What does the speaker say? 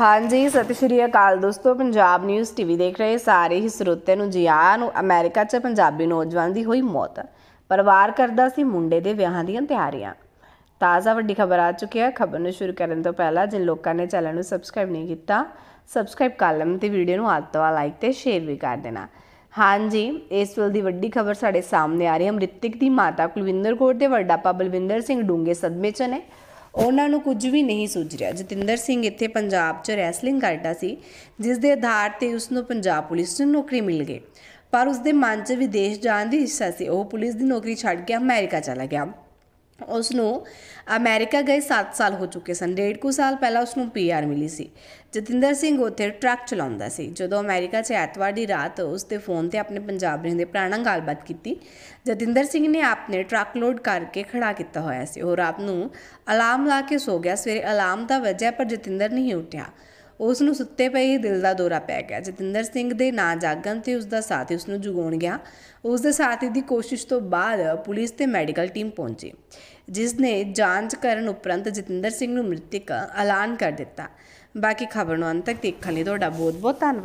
ਹਾਂਜੀ ਸਤਿ ਸ਼੍ਰੀ ਅਕਾਲ ਦੋਸਤੋ ਪੰਜਾਬ ਨਿਊਜ਼ ਟੀਵੀ ਦੇਖ ਰਹੇ ਸਾਰੇ ਹੀ ਸਰੋਤਿਆਂ ਨੂੰ ਜੀ ਆਇਆਂ ਨੂੰ ਅਮਰੀਕਾ 'ਚ ਪੰਜਾਬੀ ਨੌਜਵਾਨ ਦੀ ਹੋਈ ਮੌਤ ਪਰਿਵਾਰ ਕਰਦਾ ਸੀ ਮੁੰਡੇ ਦੇ ਵਿਆਹ ਦੀਆਂ ਤਿਆਰੀਆਂ ਤਾਜ਼ਾ ਵੱਡੀ ਖਬਰ ਆ ਚੁੱਕੀ ਹੈ ਖਬਰ ਨੂੰ ਸ਼ੁਰੂ ਕਰਨ ਤੋਂ ਪਹਿਲਾਂ ਜਿਨ ਲੋਕਾਂ ਨੇ ਚੈਨਲ ਨੂੰ ਸਬਸਕ੍ਰਾਈਬ ਨਹੀਂ ਕੀਤਾ ਸਬਸਕ੍ਰਾਈਬ ਕਰ ਲੈਣ ਤੇ ਵੀਡੀਓ ਨੂੰ ਆਤਵਾ ਲਾਈਕ ਤੇ ਸ਼ੇਅਰ ਵੀ ਕਰ ਦੇਣਾ ਹਾਂਜੀ ਇਸ ਵੇਲੇ ਦੀ ਵੱਡੀ ਖਬਰ ਸਾਡੇ ਸਾਹਮਣੇ ਆ ਰਹੀ ਹੈ ਅਮ੍ਰਿਤਿਕ ਦੀ ਮਾਤਾ ਕੁਲਵਿੰਦਰ ਕੌਰ ਦੇ ਵੱਡਾ ਪਾ ਬਲਵਿੰਦਰ ਸਿੰਘ ਡੂੰਗੇ ਸਦਮੇ 'ਚ ਨੇ ਉਹਨਾਂ ਨੂੰ ਕੁਝ ਵੀ ਨਹੀਂ ਸੁਝ ਰਿਹਾ ਜਤਿੰਦਰ ਸਿੰਘ ਇੱਥੇ ਪੰਜਾਬ 'ਚ ਰੈਸਲਿੰਗ ਕਰਦਾ ਸੀ ਜਿਸ ਦੇ ਆਧਾਰ ਤੇ ਉਸ ਨੂੰ ਪੰਜਾਬ ਪੁਲਿਸ 'ਚ ਨੌਕਰੀ ਮਿਲ ਗਈ ਪਰ ਉਸ ਦੇ ਮਨ 'ਚ ਵਿਦੇਸ਼ ਜਾਣ ਦੀ ਇੱਛਾ ਸੀ ਉਹ ਪੁਲਿਸ ਦੀ ਨੌਕਰੀ ਛੱਡ ਕੇ ਅਮਰੀਕਾ ਚਲਾ ਗਿਆ ਉਸ ਨੂੰ ਅਮਰੀਕਾ ਗਏ 7 ਸਾਲ ਹੋ ਚੁੱਕੇ ਸਨ ਡੇਢ ਕੁ ਸਾਲ ਪਹਿਲਾਂ ਉਸ ਨੂੰ ਪੀਆਰ ਮਿਲੀ ਸੀ ਜਤਿੰਦਰ ਸਿੰਘ ਉੱਥੇ ਟਰੱਕ ਚਲਾਉਂਦਾ ਸੀ ਜਦੋਂ ਅਮਰੀਕਾ 'ਚ ਐਤਵਾਰ ਦੀ ਰਾਤ ਉਸ ਦੇ ਫੋਨ ਤੇ ਆਪਣੇ ਪੰਜਾਬ ਰਹਿੰਦੇ ਪ੍ਰਾਣਾ ਗੱਲਬਾਤ ਕੀਤੀ ਜਤਿੰਦਰ ਸਿੰਘ ਨੇ ਆਪਣੇ ਟਰੱਕ ਲੋਡ ਕਰਕੇ ਖੜਾ ਕੀਤਾ ਹੋਇਆ ਸੀ ਉਹ ਰਾਤ ਨੂੰ ਅਲਾਰਮ ਲਾ ਕੇ ਸੋ ਗਿਆ ਸਵੇਰੇ ਅਲਾਰਮ ਦਾ ਵਜਿਆ ਪਰ ਜਤਿੰਦਰ ਨਹੀਂ ਉੱਠਿਆ ਉਸ ਨੂੰ ਸੁੱਤੇ ਪਏ ਦਿਲ ਦਾ ਦੌਰਾ ਪੈ ਗਿਆ ਜਤਿੰਦਰ ਸਿੰਘ ਦੇ ਨਾਂ ਜਾਗਣ ਤੇ ਉਸ ਦਾ ਸਾਥੀ ਉਸ ਨੂੰ ਜਗਾਉਣ ਗਿਆ ਉਸ ਦੇ ਸਾਥੀ ਦੀ ਕੋਸ਼ਿਸ਼ ਤੋਂ ਬਾਅਦ ਪੁਲਿਸ ਤੇ ਮੈਡੀਕਲ ਟੀਮ ਪਹੁੰਚੀ ਜਿਸ ਨੇ ਜਾਂਚ ਕਰਨ ਉਪਰੰਤ ਜਤਿੰਦਰ ਸਿੰਘ ਨੂੰ ਮ੍ਰਿਤਕ ਐਲਾਨ ਕਰ ਦਿੱਤਾ ਬਾਕੀ ਖਬਰ ਨੂੰ ਅੰਤ ਤੱਕ ਦੇਖਣ ਲਈ ਤੁਹਾਡਾ ਬਹੁਤ ਬਹੁਤ ਧੰਨਵਾਦ